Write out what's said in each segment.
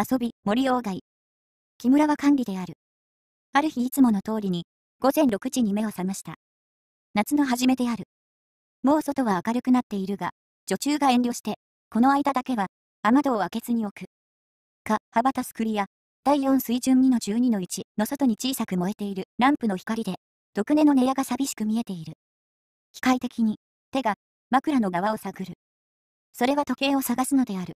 遊び、森鴎外。木村は管理である。ある日いつもの通りに、午前6時に目を覚ました。夏の初めである。もう外は明るくなっているが、女中が遠慮して、この間だけは、雨戸を開けずに置く。か、羽ばたす栗や、第4水準2の12の1の外に小さく燃えているランプの光で、毒根の根屋が寂しく見えている。機械的に、手が、枕の側を探る。それは時計を探すのである。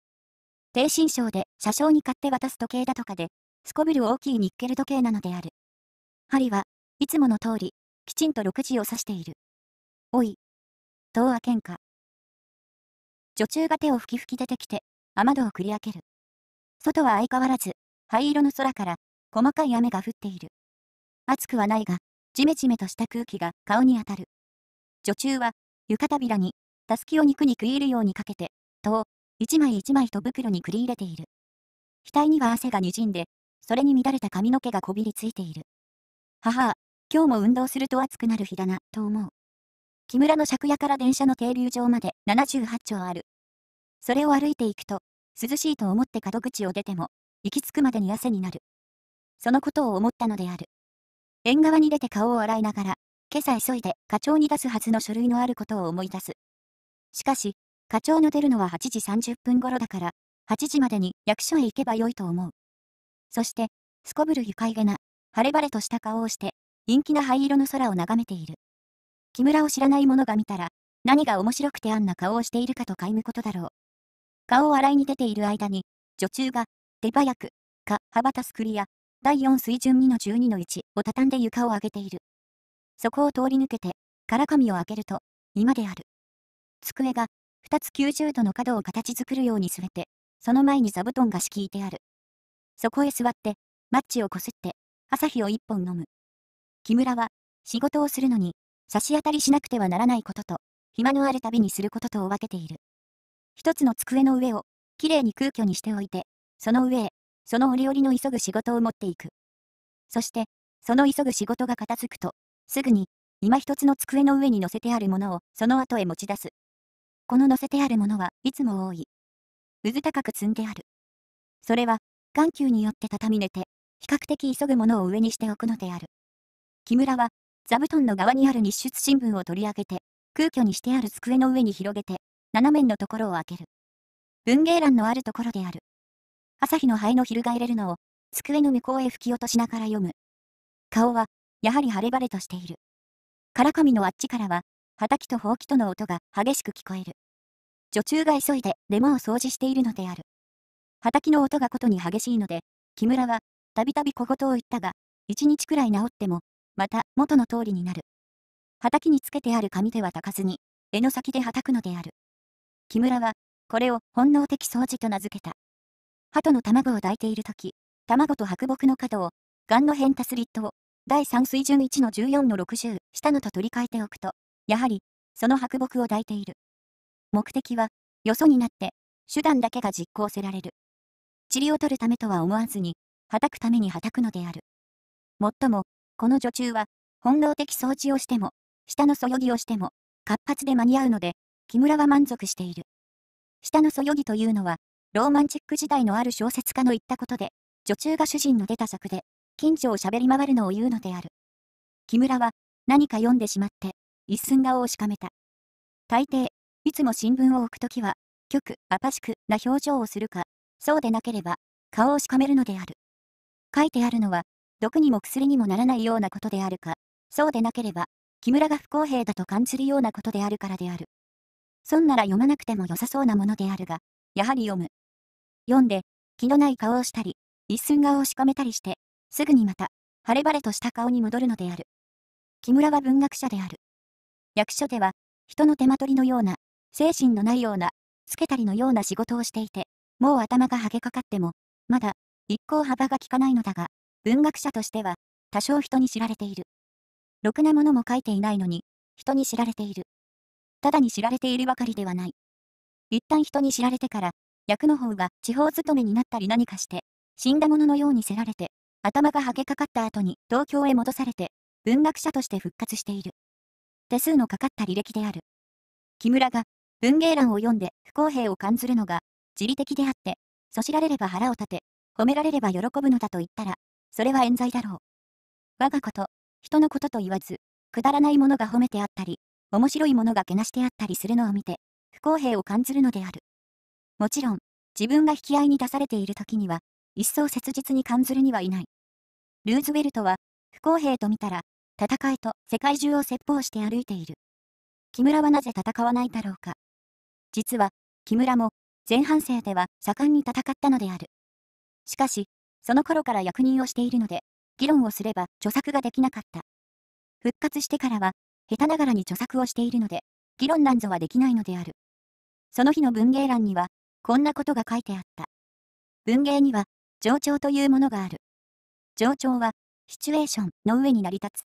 低心症で車掌に買って渡す時計だとかで、すこぶる大きいニッケル時計なのである。針はいつもの通り、きちんと6時を指している。おい。東亜んか。女中が手をふきふき出てきて、雨戸をくり開ける。外は相変わらず、灰色の空から、細かい雨が降っている。暑くはないが、じめじめとした空気が顔に当たる。女中は、床扉に、たすきを肉に食い入るようにかけて、と、一枚一枚と袋にくり入れている。額には汗がにじんで、それに乱れた髪の毛がこびりついている。母、今日も運動すると暑くなる日だな、と思う。木村の借家から電車の停留場まで78丁ある。それを歩いていくと、涼しいと思って角口を出ても、行き着くまでに汗になる。そのことを思ったのである。縁側に出て顔を洗いながら、今朝急いで課長に出すはずの書類のあることを思い出す。しかし、課長の出るのは8時30分頃だから、8時までに役所へ行けばよいと思う。そして、すこぶる愉快げな、晴れ晴れとした顔をして、陰気な灰色の空を眺めている。木村を知らない者が見たら、何が面白くてあんな顔をしているかとかいむことだろう。顔を洗いに出ている間に、女中が、手早く、か、羽ばたすくりや、第4水準2の12の1を畳んで床を上げている。そこを通り抜けて、からかみを開けると、今である。机が、2つ90度の角を形作るように据えて、その前に座布団が敷いてある。そこへ座って、マッチをこすって、朝日を一本飲む。木村は、仕事をするのに、差し当たりしなくてはならないことと、暇のある旅にすることとを分けている。一つの机の上を、きれいに空虚にしておいて、その上へ、その折々の急ぐ仕事を持っていく。そして、その急ぐ仕事が片付くと、すぐに、今一つの机の上に乗せてあるものを、その後へ持ち出す。この載せてあるものはいつも多い。うず高く積んである。それは、緩急によって畳寝て、比較的急ぐものを上にしておくのである。木村は、座布団の側にある日出新聞を取り上げて、空虚にしてある机の上に広げて、斜面のところを開ける。文芸欄のあるところである。朝日の灰の昼が入れるのを、机の向こうへ吹き落としながら読む。顔は、やはり晴れ晴れとしている。からかみのあっちからは、畑とほうきとの音が激しく聞こえる。女中が急いでレモを掃除しているのである。畑の音がことに激しいので、木村は、たびたび小言を言ったが、一日くらい治っても、また元の通りになる。畑につけてある紙では炊かずに、柄の先ではたくのである。木村は、これを本能的掃除と名付けた。鳩の卵を抱いている時、卵と白木の角を、ガンの変たスリットを、第3水準1の14の60、下のと取り替えておくと、やはり、その白木を抱いている。目的は、よそになって、手段だけが実行せられる。塵を取るためとは思わずに、はたくためにはたくのである。もっとも、この女中は、本能的掃除をしても、下のそよぎをしても、活発で間に合うので、木村は満足している。下のそよぎというのは、ローマンチック時代のある小説家の言ったことで、女中が主人の出た作で、近所を喋り回るのを言うのである。木村は、何か読んでしまって、一寸顔をしかめた。大抵、いつも新聞を置くときは、極、アパシクな表情をするか、そうでなければ、顔をしかめるのである。書いてあるのは、毒にも薬にもならないようなことであるか、そうでなければ、木村が不公平だと感じるようなことであるからである。そんなら読まなくても良さそうなものであるが、やはり読む。読んで、気のない顔をしたり、一寸顔をしかめたりして、すぐにまた、晴れ晴れとした顔に戻るのである。木村は文学者である。役所では、人の手間取りのような、精神のないような、つけたりのような仕事をしていて、もう頭がはげかかっても、まだ、一向幅が利かないのだが、文学者としては、多少人に知られている。ろくなものも書いていないのに、人に知られている。ただに知られているばかりではない。一旦人に知られてから、役の方が地方勤めになったり何かして、死んだもののようにせられて、頭がはげかかった後に東京へ戻されて、文学者として復活している。手数のかかった履歴である。木村が文芸欄を読んで不公平を感じるのが自利的であって、そしられれば腹を立て、褒められれば喜ぶのだと言ったら、それは冤罪だろう。我がこと、人のことと言わず、くだらないものが褒めてあったり、面白いものがけなしてあったりするのを見て、不公平を感じるのである。もちろん、自分が引き合いに出されている時には、一層切実に感じるにはいない。ルーズウェルトは、不公平と見たら、戦いと世界中を説法して歩いている。木村はなぜ戦わないだろうか。実は、木村も前半生では盛んに戦ったのである。しかし、その頃から役人をしているので、議論をすれば著作ができなかった。復活してからは、下手ながらに著作をしているので、議論なんぞはできないのである。その日の文芸欄には、こんなことが書いてあった。文芸には、情調というものがある。情調は、シチュエーションの上に成り立つ。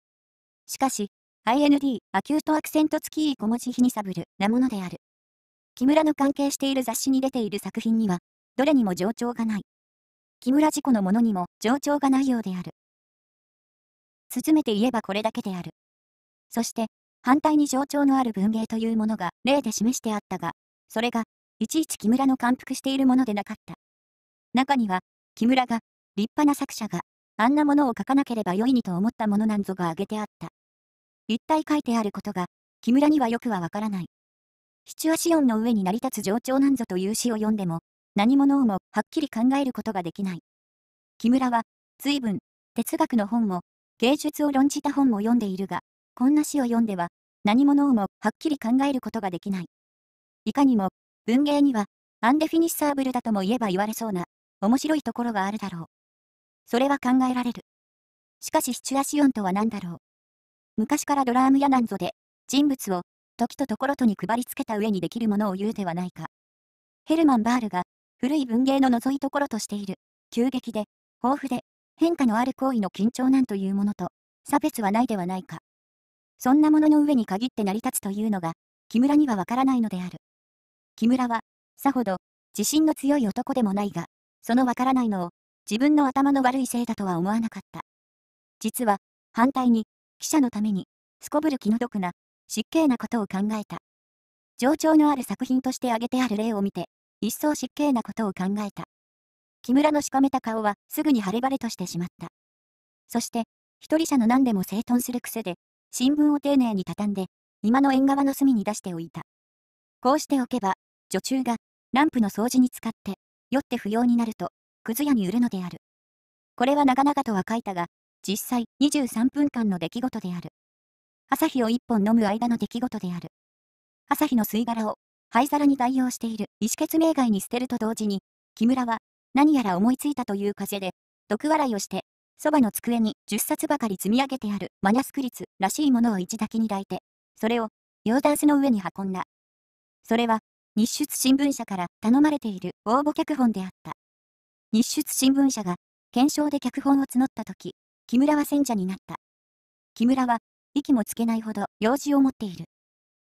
しかし、IND、アキュートアクセント付き小文字ヒニサブルなものである。木村の関係している雑誌に出ている作品には、どれにも情長がない。木村事故のものにも情長がないようである。進めて言えばこれだけである。そして、反対に情長のある文芸というものが例で示してあったが、それが、いちいち木村の感服しているものでなかった。中には、木村が、立派な作者が、あんなものを書かなければよいにと思ったものなんぞが挙げてあった。一体書いてあることが、木村にはよくはわからない。シチュアシオンの上に成り立つ情長なんぞという詩を読んでも、何者をもはっきり考えることができない。木村は、随分、哲学の本も、芸術を論じた本も読んでいるが、こんな詩を読んでは、何者をもはっきり考えることができない。いかにも、文芸には、アンデフィニッサーブルだとも言えば言われそうな、面白いところがあるだろう。それは考えられる。しかしシチュアシオンとは何だろう。昔からドラームやなんぞで、人物を、時とところとに配りつけた上にできるものを言うではないか。ヘルマン・バールが、古い文芸の覗いところとしている、急激で、豊富で、変化のある行為の緊張なんというものと、差別はないではないか。そんなものの上に限って成り立つというのが、木村にはわからないのである。木村は、さほど、自信の強い男でもないが、そのわからないのを、自分の頭の悪いせいだとは思わなかった。実は、反対に、記者のために、すこぶる気の毒な、失敬なことを考えた。情長のある作品として挙げてある例を見て、一層失敬なことを考えた。木村のしかめた顔はすぐに晴れ晴れとしてしまった。そして、一人者の何でも整頓する癖で、新聞を丁寧に畳んで、今の縁側の隅に出しておいた。こうしておけば、女中が、ランプの掃除に使って、酔って不要になると、くず屋に売るのである。これは長々とは書いたが、実際23分間の出来事である。朝日を1本飲む間の出来事である。朝日の吸い殻を灰皿に代用している意思決明外に捨てると同時に、木村は何やら思いついたという風で、毒笑いをして、そばの机に10冊ばかり積み上げてあるマニャスクリスらしいものを一滝に抱いて、それを洋ダンスの上に運んだ。それは日出新聞社から頼まれている応募脚本であった。日出新聞社が検証で脚本を募った時、木村は選者になった。木村は、息もつけないほど用事を持っている。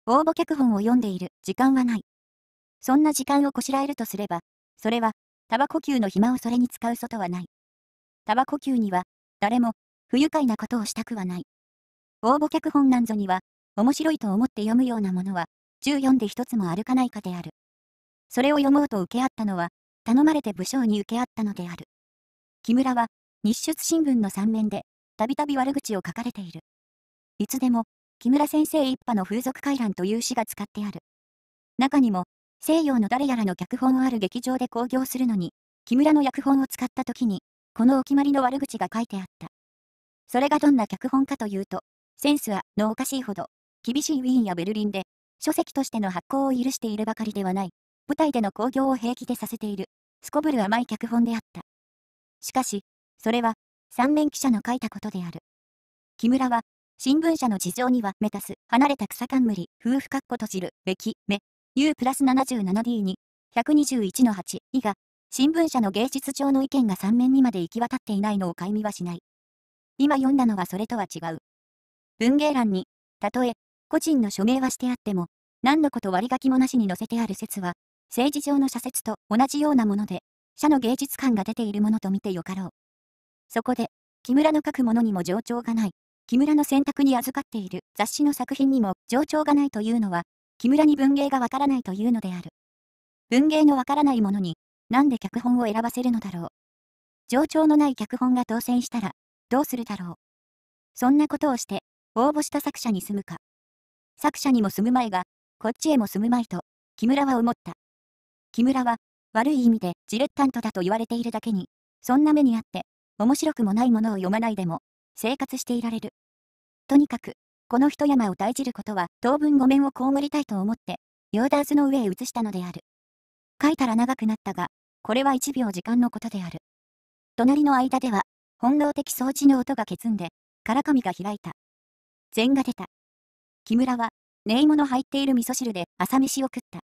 応募脚本を読んでいる時間はない。そんな時間をこしらえるとすれば、それは、タバコ球の暇をそれに使う外はない。タバコ球には、誰も、不愉快なことをしたくはない。応募脚本なんぞには、面白いと思って読むようなものは、14で一つも歩かないかである。それを読もうと受け合ったのは、頼まれて武将に受け合ったのである。木村は、日出新聞の3面で、たびたび悪口を書かれている。いつでも、木村先生一派の風俗回覧という詩が使ってある。中にも、西洋の誰やらの脚本をある劇場で興行するのに、木村の脚本を使った時に、このお決まりの悪口が書いてあった。それがどんな脚本かというと、センスは、のおかしいほど、厳しいウィーンやベルリンで、書籍としての発行を許しているばかりではない、舞台での興行を平気でさせている、すこぶる甘い脚本であった。しかし、それは、三面記者の書いたことである。木村は、新聞社の事情には、メタス、離れた草冠、夫婦かっこ閉じる、べき、目、U プラス 77D に、121の8、以が、新聞社の芸術上の意見が3面にまで行き渡っていないのを解みはしない。今読んだのはそれとは違う。文芸欄に、たとえ、個人の署名はしてあっても、何のこと割り書きもなしに載せてある説は、政治上の社説と同じようなもので、社の芸術感が出ているものと見てよかろう。そこで、木村の書くものにも情長がない。木村の選択に預かっている雑誌の作品にも情長がないというのは、木村に文芸がわからないというのである。文芸のわからないものに、なんで脚本を選ばせるのだろう。情長のない脚本が当選したら、どうするだろう。そんなことをして、応募した作者に住むか。作者にも住むまいが、こっちへも住むまいと、木村は思った。木村は、悪い意味でジレッタントだと言われているだけに、そんな目にあって、面白くもないものを読まないでも、生活していられる。とにかく、この一山を大じることは当分ごめんを被りたいと思って、ヨーダーズの上へ移したのである。書いたら長くなったが、これは1秒時間のことである。隣の間では、本能的装置の音が削んで、からかみが開いた。禅が出た。木村は、ネイモの入っている味噌汁で朝飯を食った。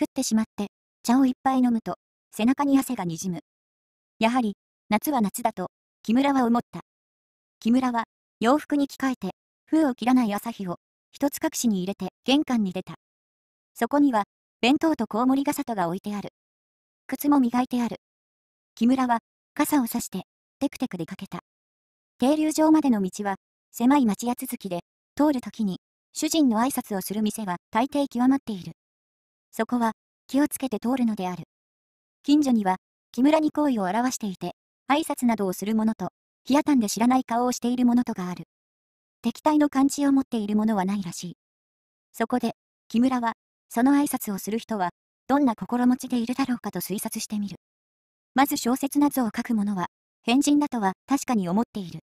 食ってしまって、茶をいっぱい飲むと、背中に汗がにじむ。やはり、夏は夏だと、木村は思った。木村は、洋服に着替えて、封を切らない朝日を、一つ隠しに入れて玄関に出た。そこには、弁当とコウモリ傘とが置いてある。靴も磨いてある。木村は、傘を差して、テクテク出かけた。停留場までの道は、狭い町屋続きで、通るときに、主人の挨拶をする店は大抵極まっている。そこは、気をつけて通るのである。近所には、木村に好意を表していて、挨拶などをする者と、冷やたんで知らない顔をしている者とがある。敵対の感じを持っている者はないらしい。そこで、木村は、その挨拶をする人は、どんな心持ちでいるだろうかと推察してみる。まず小説などを書く者は、変人だとは確かに思っている。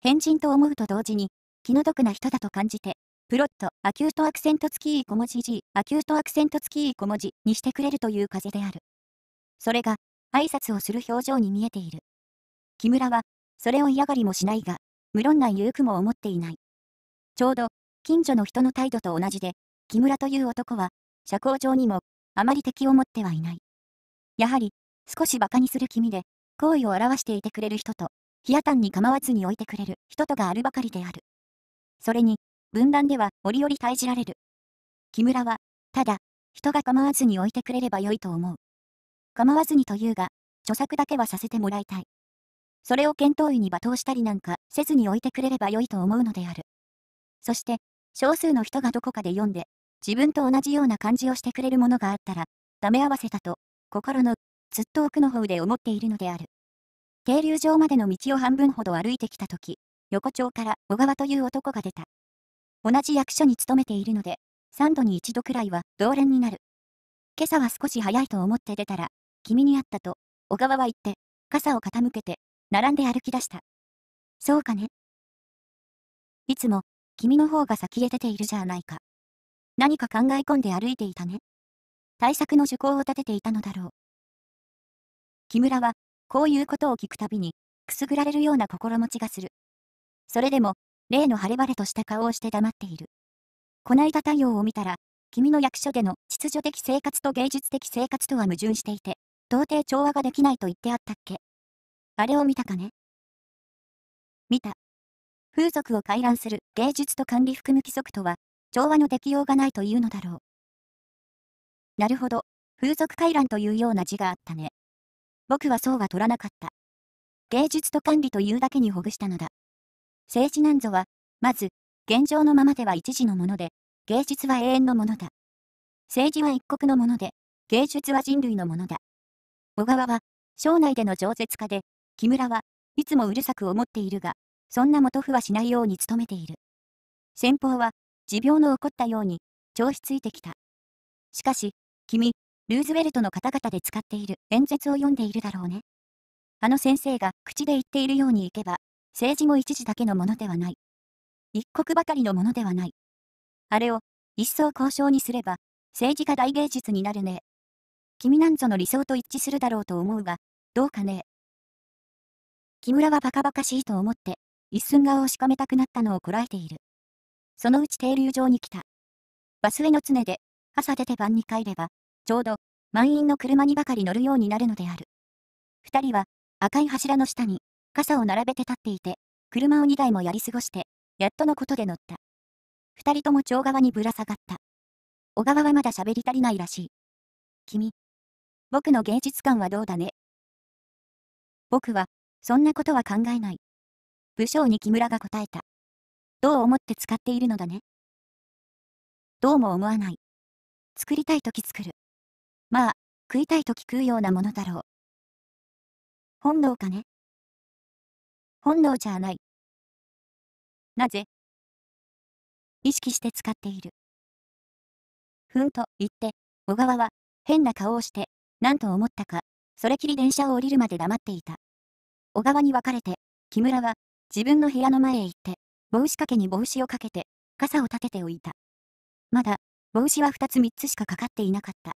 変人と思うと同時に、気の毒な人だと感じて、プロット、アキュートアクセント付きい小文字 G、アキュートアクセント付きい小文字にしてくれるという風である。それが、挨拶をする表情に見えている。木村は、それを嫌がりもしないが、無論な言うくも思っていない。ちょうど、近所の人の態度と同じで、木村という男は、社交上にも、あまり敵を持ってはいない。やはり、少し馬鹿にする君で、好意を表していてくれる人と、冷やたんに構わずに置いてくれる人とがあるばかりである。それに、分断では折々退じられる。木村は、ただ、人が構わずに置いてくれればよいと思う。構わずにというが、著作だけはさせてもらいたい。それを検討医に罵倒したりなんかせずに置いてくれれば良いと思うのである。そして、少数の人がどこかで読んで、自分と同じような感じをしてくれるものがあったら、ダメ合わせたと、心の、ずっと奥の方で思っているのである。停留場までの道を半分ほど歩いてきたとき、横丁から小川という男が出た。同じ役所に勤めているので、3度に1度くらいは同連になる。今朝は少し早いと思って出たら、君に会ったと、小川は言って、傘を傾けて、並んで歩き出した。そうかね。いつも、君の方が先へ出ているじゃないか。何か考え込んで歩いていたね。対策の趣向を立てていたのだろう。木村は、こういうことを聞くたびに、くすぐられるような心持ちがする。それでも、例の晴れ晴れとした顔をして黙っている。こないだ太陽を見たら、君の役所での秩序的生活と芸術的生活とは矛盾していて、到底調和ができないと言ってあったっけあれを見たかね見た。風俗を回覧する芸術と管理含む規則とは、調和の適用がないというのだろう。なるほど、風俗回覧というような字があったね。僕はそうは取らなかった。芸術と管理というだけにほぐしたのだ。政治なんぞは、まず、現状のままでは一時のもので、芸術は永遠のものだ。政治は一国のもので、芸術は人類のものだ。小川は、省内での饒舌家で、木村はいつもうるさく思っているが、そんな元譜はしないように努めている。先方は、持病の起こったように、調子ついてきた。しかし、君、ルーズウェルトの方々で使っている演説を読んでいるだろうね。あの先生が口で言っているようにいけば、政治も一時だけのものではない。一国ばかりのものではない。あれを、一層交渉にすれば、政治が大芸術になるね。君なんぞの理想と一致するだろうと思うが、どうかね木村はバカバカしいと思って、一寸顔をしかめたくなったのをこらえている。そのうち停留場に来た。バスへの常で、朝出て晩に帰れば、ちょうど、満員の車にばかり乗るようになるのである。二人は、赤い柱の下に、傘を並べて立っていて、車を二台もやり過ごして、やっとのことで乗った。二人とも長側にぶら下がった。小川はまだ喋り足りないらしい。君、僕の芸術感はどうだね。僕は、そんなことは考えない。武将に木村が答えた。どう思って使っているのだね。どうも思わない。作りたい時作る。まあ、食いたい時食うようなものだろう。本能かね。本能じゃない。なぜ意識して使っている。ふんと言って、小川は変な顔をして何と思ったか、それきり電車を降りるまで黙っていた。小川に分かれて、木村は、自分の部屋の前へ行って、帽子掛けに帽子をかけて、傘を立てておいた。まだ、帽子は2つ3つしかかかっていなかった。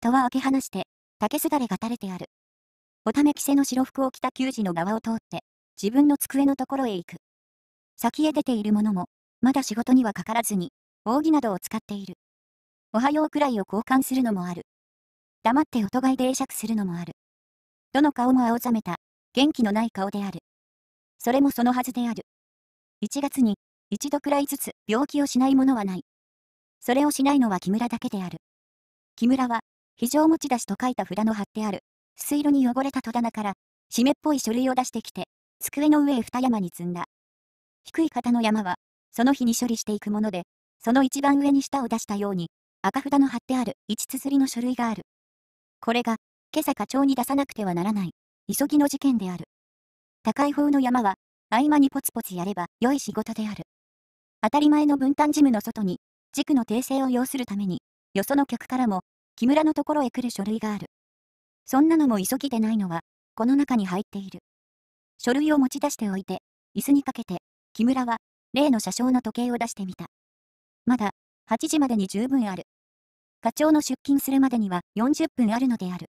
戸は開け放して、竹すだれが垂れてある。おため着せの白服を着た球児の側を通って、自分の机のところへ行く。先へ出ているものも、まだ仕事にはかからずに、扇などを使っている。おはようくらいを交換するのもある。黙って音がいで会釈するのもある。どの顔も青ざめた、元気のない顔である。それもそのはずである。1月に、一度くらいずつ病気をしないものはない。それをしないのは木村だけである。木村は、非常持ち出しと書いた札の貼ってある、水路に汚れた戸棚から、湿っぽい書類を出してきて、机の上へ二山に積んだ。低い肩の山は、その日に処理していくもので、その一番上に舌を出したように、赤札の貼ってある一綴りの書類がある。これが、今朝課長に出さなくてはならない、急ぎの事件である。高い方の山は、合間にポツポツやれば良い仕事である。当たり前の分担事務の外に、軸の訂正を要するために、よその客からも、木村のところへ来る書類がある。そんなのも急ぎでないのは、この中に入っている。書類を持ち出しておいて、椅子にかけて、木村は、例の車掌の時計を出してみた。まだ、8時までに十分ある。課長の出勤するまでには40分あるのである。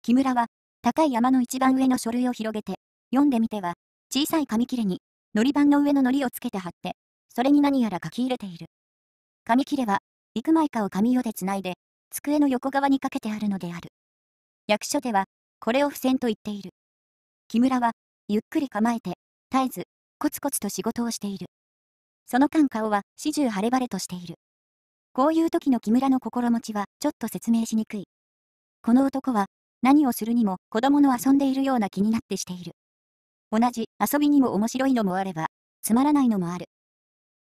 木村は、高い山の一番上の書類を広げて、読んでみては、小さい紙切れに、糊板の上の糊をつけて貼って、それに何やら書き入れている。紙切れは、幾枚かを紙よでつないで、机の横側にかけてあるのである。役所では、これを付箋と言っている。木村は、ゆっくり構えて、絶えず、コツコツと仕事をしている。その間顔は始終晴れ晴れとしている。こういう時の木村の心持ちは、ちょっと説明しにくい。この男は、何をするにも子供の遊んでいるような気になってしている。同じ遊びにも面白いのもあれば、つまらないのもある。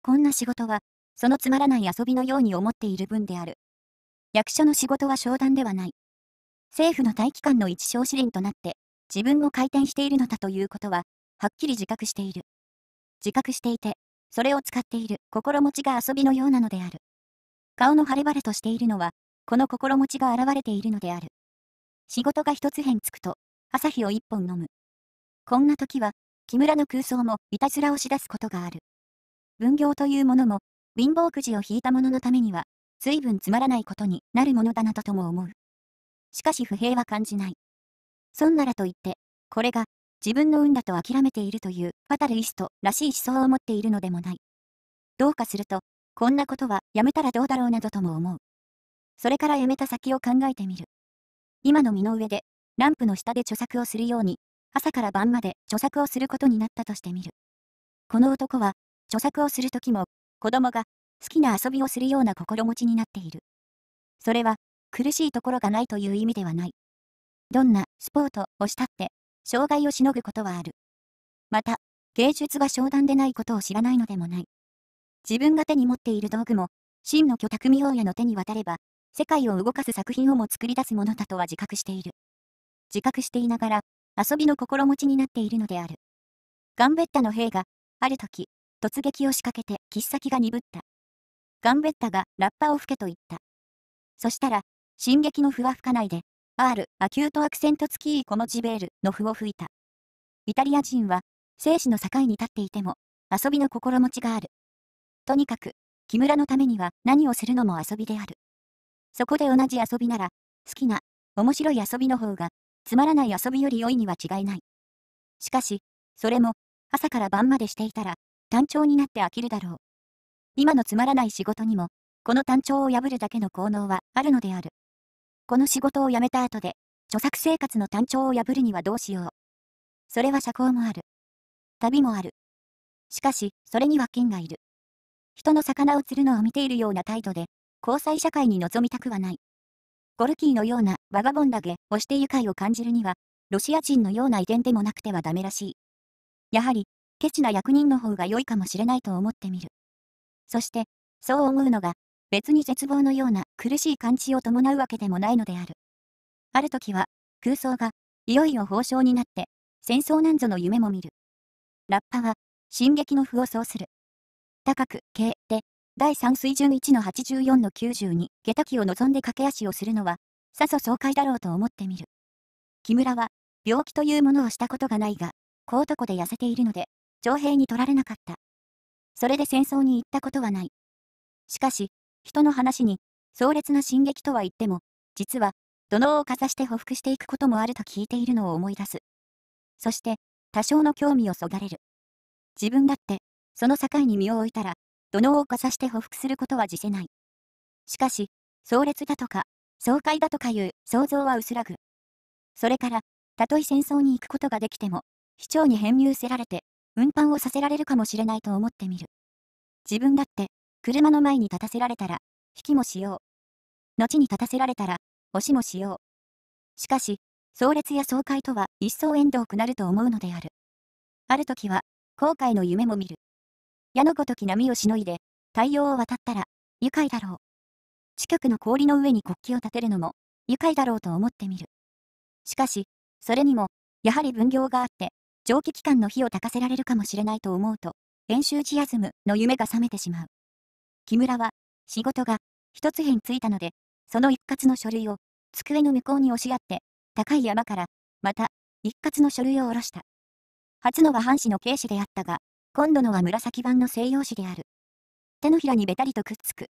こんな仕事は、そのつまらない遊びのように思っている分である。役所の仕事は商談ではない。政府の待機官の一小試練となって、自分を回転しているのだということは、はっきり自覚している。自覚していて、それを使っている心持ちが遊びのようなのである。顔の晴れ晴れとしているのは、この心持ちが現れているのである。仕事が一つ辺つくと、朝日を一本飲む。こんな時は、木村の空想もいたずらをし出すことがある。分業というものも、貧乏くじを引いた者のためには、随分つまらないことになるものだなととも思う。しかし不平は感じない。そんならと言って、これが自分の運だと諦めているというファタルイストらしい思想を持っているのでもない。どうかすると、こんなことはやめたらどうだろうなどとも思う。それからやめた先を考えてみる。今の身の上で、ランプの下で著作をするように、朝から晩まで著作をすることになったとしてみる。この男は、著作をする時も、子供が好きな遊びをするような心持ちになっている。それは、苦しいところがないという意味ではない。どんなスポートをしたって、障害をしのぐことはある。また、芸術は商談でないことを知らないのでもない。自分が手に持っている道具も、真の巨匠王也の手に渡れば、世界を動かす作品をも作り出すものだとは自覚している。自覚していながら、遊びの心持ちになっているのである。ガンベッタの兵が、ある時、突撃を仕掛けて、切っ先が鈍った。ガンベッタが、ラッパを吹けと言った。そしたら、進撃のふわふかないで、R、アキュートアクセント付きイコのジベールの歩を吹いた。イタリア人は、生死の境に立っていても、遊びの心持ちがある。とにかく、木村のためには何をするのも遊びである。そこで同じ遊びなら、好きな、面白い遊びの方が、つまらない遊びより良いには違いない。しかし、それも、朝から晩までしていたら、単調になって飽きるだろう。今のつまらない仕事にも、この単調を破るだけの効能はあるのである。この仕事を辞めた後で、著作生活の単調を破るにはどうしよう。それは社交もある。旅もある。しかし、それには金がいる。人の魚を釣るのを見ているような態度で、交際社会に臨みたくはない。ゴルキーのような我がボンだげをして愉快を感じるには、ロシア人のような遺伝でもなくてはダメらしい。やはり、ケチな役人の方が良いかもしれないと思ってみる。そして、そう思うのが、別に絶望のような苦しい感知を伴うわけでもないのである。ある時は、空想が、いよいよ報奨になって、戦争なんぞの夢も見る。ラッパは、進撃の符をそうする。高く、軽で、第3水準1の84の92、下駄機を望んで駆け足をするのは、さぞ爽快だろうと思ってみる。木村は、病気というものをしたことがないが、高男で痩せているので、徴兵に取られなかった。それで戦争に行ったことはない。しかし、人の話に、壮烈な進撃とは言っても、実は、土のをかざして匍匐していくこともあると聞いているのを思い出す。そして、多少の興味をそがれる。自分だって、その境に身を置いたら、土のをかさして匍匐することは辞せない。しかし、壮烈だとか、爽快だとかいう想像は薄らぐ。それから、たとえ戦争に行くことができても、市長に編入せられて、運搬をさせられるかもしれないと思ってみる。自分だって、車の前に立たせられたら、引きもしよう。後に立たせられたら、押しもしよう。しかし、壮烈や爽快とは一層遠遠くなると思うのである。ある時は、後悔の夢も見る。矢のごとき波をしのいで、太陽を渡ったら、愉快だろう。近くの氷の上に国旗を立てるのも、愉快だろうと思ってみる。しかし、それにも、やはり分業があって、蒸気機関の火を焚かせられるかもしれないと思うと、演習ジアズムの夢が覚めてしまう。木村は、仕事が、一つ辺ついたので、その一括の書類を、机の向こうに押し合って、高い山から、また、一括の書類を下ろした。初のは藩士の警視であったが、今度のは紫版の西洋紙である。手のひらにべたりとくっつく。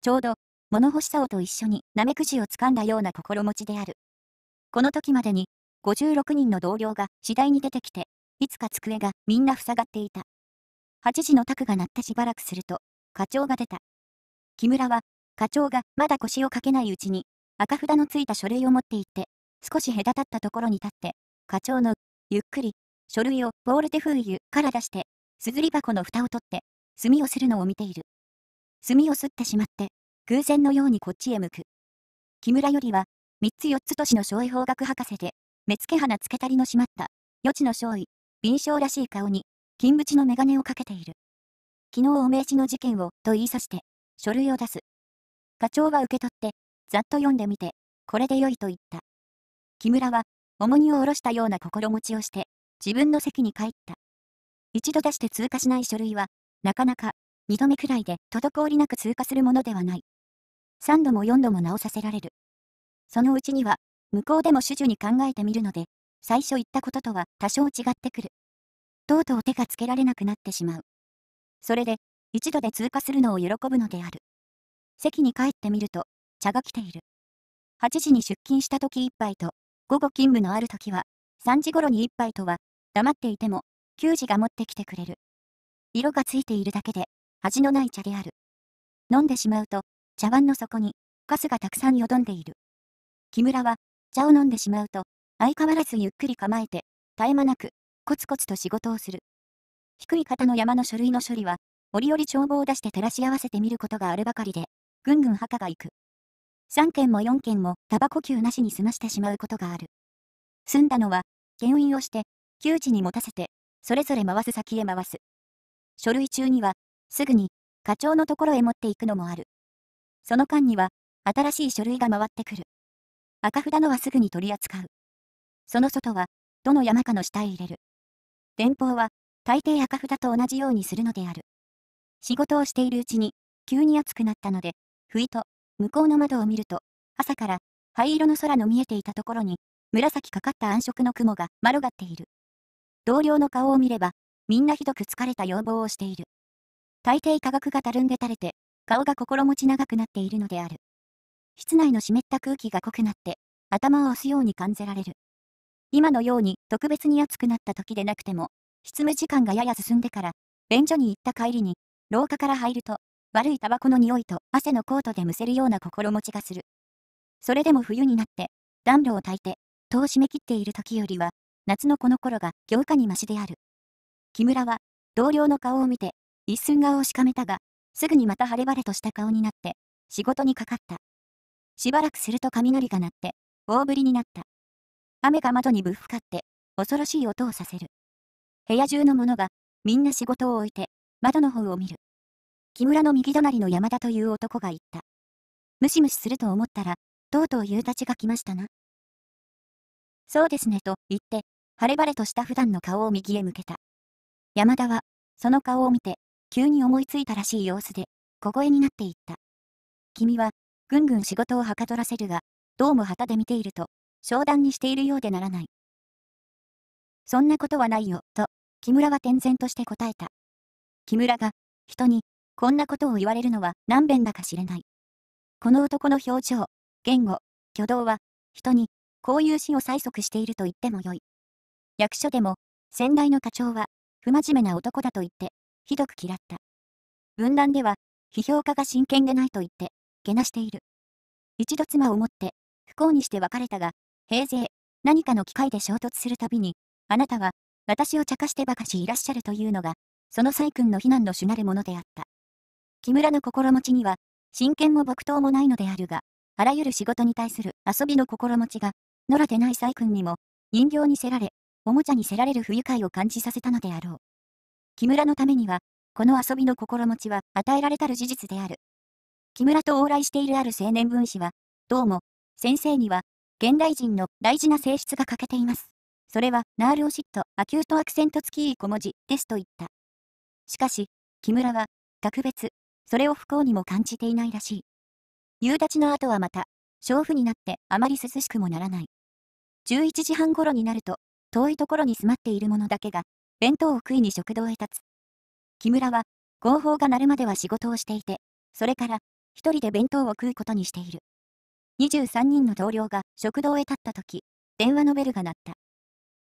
ちょうど、物干しをと一緒になめくじをつかんだような心持ちである。この時までに、56人の同僚が次第に出てきて、いつか机がみんな塞がっていた。8時の卓が鳴ってしばらくすると、課長が出た。木村は、課長がまだ腰をかけないうちに、赤札のついた書類を持って行って、少し隔たったところに立って、課長の、ゆっくり、書類をボールテフーユから出して、すずり箱の蓋を取って、墨をするのを見ている。墨を吸ってしまって、偶然のようにこっちへ向く。木村よりは、三つ四つ年の小医法学博士で、目付鼻付けたりのしまった、余地の少尉、敏将らしい顔に、金縁の眼鏡をかけている。昨日お名刺の事件を、と言いさして、書類を出す。課長は受け取って、ざっと読んでみて、これでよいと言った。木村は、重荷を下ろしたような心持ちをして、自分の席に帰った。一度出して通過しない書類は、なかなか、二度目くらいで滞りなく通過するものではない。三度も四度も直させられる。そのうちには、向こうでも主従に考えてみるので、最初言ったこととは多少違ってくる。とうとう手がつけられなくなってしまう。それで、一度で通過するのを喜ぶのである。席に帰ってみると、茶が来ている。8時に出勤した時一杯と、午後勤務のある時は、3時頃に一杯とは、黙っていても、給仕が持ってきてくれる。色がついているだけで、味のない茶である。飲んでしまうと、茶碗の底に、カスがたくさんよどんでいる。木村は、茶を飲んでしまうと、相変わらずゆっくり構えて、絶え間なく、コツコツと仕事をする。低い方の山の書類の処理は、折々帳簿を出して照らし合わせてみることがあるばかりで、ぐんぐん墓が行く。3件も4件もタバコ給なしに済ましてしまうことがある。済んだのは、検印をして、窮地に持たせて、それぞれ回す先へ回す。書類中には、すぐに、課長のところへ持っていくのもある。その間には、新しい書類が回ってくる。赤札のはすぐに取り扱う。その外は、どの山かの下へ入れる。電報は、大抵赤札と同じようにするのである。仕事をしているうちに、急に暑くなったので、ふいと、向こうの窓を見ると、朝から、灰色の空の見えていたところに、紫かかった暗色の雲が、まろがっている。同僚の顔を見れば、みんなひどく疲れた要望をしている。大抵化学がたるんで垂れて、顔が心持ち長くなっているのである。室内の湿った空気が濃くなって、頭を押すように感じられる。今のように特別に暑くなった時でなくても、執務時間がやや進んでから、便所に行った帰りに、廊下から入ると、悪いタバコの匂いと汗のコートでむせるような心持ちがする。それでも冬になって、暖炉を焚いて、戸を閉め切っている時よりは、夏のこの頃が業下にましである。木村は、同僚の顔を見て、一寸顔をしかめたが、すぐにまた晴れ晴れとした顔になって、仕事にかかった。しばらくすると雷が鳴って、大降りになった。雨が窓にぶっかって、恐ろしい音をさせる。部屋中の者が、みんな仕事を置いて、窓の方を見る。木村の右隣の山田という男が言った。ムシムシすると思ったら、とうとう夕立が来ましたな。そうですねと言って、晴れ晴れとした普段の顔を右へ向けた。山田は、その顔を見て、急に思いついたらしい様子で、小声になっていった。君は、ぐんぐん仕事をはかどらせるが、どうも旗で見ていると、商談にしているようでならない。そんなことはないよ、と、木村は転然として答えた。木村が、人に、こんなことを言われるのは何遍だか知れない。この男の表情、言語、挙動は、人に、こういう死を催促していると言ってもよい。役所でも、先代の課長は、不真面目な男だと言って、ひどく嫌った。分断では、批評家が真剣でないと言って、けなしている。一度妻を持って、不幸にして別れたが、平勢、何かの機会で衝突するたびに、あなたは、私を茶化してばかしいらっしゃるというのが、その細君の非難の主なるものであった。木村の心持ちには、真剣も木刀もないのであるが、あらゆる仕事に対する遊びの心持ちが、野良でない細君にも、人形にせられ、おもちゃにせられる不愉快を感じさせたのであろう。木村のためには、この遊びの心持ちは与えられたる事実である。木村と往来しているある青年分子は、どうも、先生には、現代人の大事な性質が欠けています。それは、ナールオシット、アキュートアクセント付きいい小文字、ですと言った。しかし、木村は、格別、それを不幸にも感じていないらしい。夕立の後はまた、娼婦になってあまり涼しくもならない。11時半頃になると、遠いところに住まっている者だけが、弁当を食いに食堂へ立つ。木村は、号砲が鳴るまでは仕事をしていて、それから、一人で弁当を食うことにしている。23人の同僚が食堂へ立った時、電話のベルが鳴った。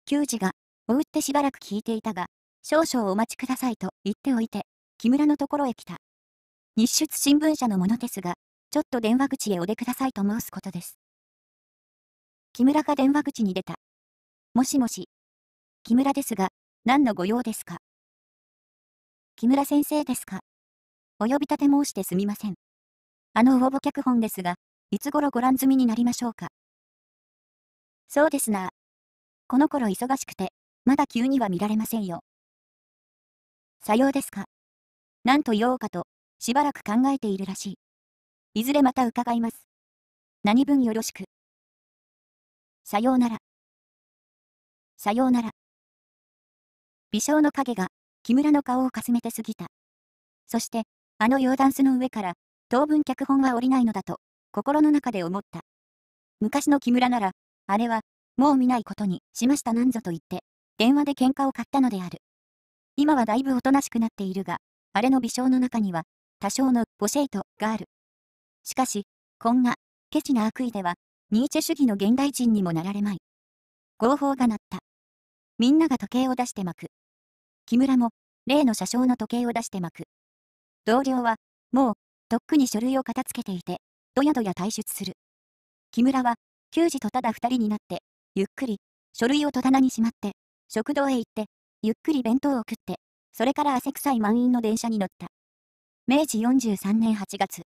給仕が、おうってしばらく聞いていたが、少々お待ちくださいと言っておいて、木村のところへ来た。日出新聞社の者ですが、ちょっと電話口へお出くださいと申すことです。木村が電話口に出た。もしもし。木村ですが、何のご用ですか木村先生ですかお呼び立て申してすみません。あの魚母脚本ですが、いつ頃ご覧済みになりましょうかそうですな。この頃忙しくて、まだ急には見られませんよ。さようですか。何と言おうかと、しばらく考えているらしい。いずれまた伺います。何分よろしく。さようなら。さようなら。微笑の影が、木村の顔をかすめて過ぎた。そして、あの洋ダンスの上から、当分脚本は降りないのだと、心の中で思った。昔の木村なら、あれは、もう見ないことにしましたなんぞと言って、電話で喧嘩を買ったのである。今はだいぶおとなしくなっているが、あれの微笑の中には、多少のボシェイトがある。しかし、こんな、ケチな悪意では、ニーチェ主義の現代人にもなられまい。合法が鳴った。みんなが時計を出して巻く。木村も、例の車掌の時計を出して巻く。同僚は、もう、とっくに書類を片付けていて、どやどや退出する。木村は、給仕とただ二人になって、ゆっくり、書類を戸棚にしまって、食堂へ行って、ゆっくり弁当を食って、それから汗臭い満員の電車に乗った。明治43年8月。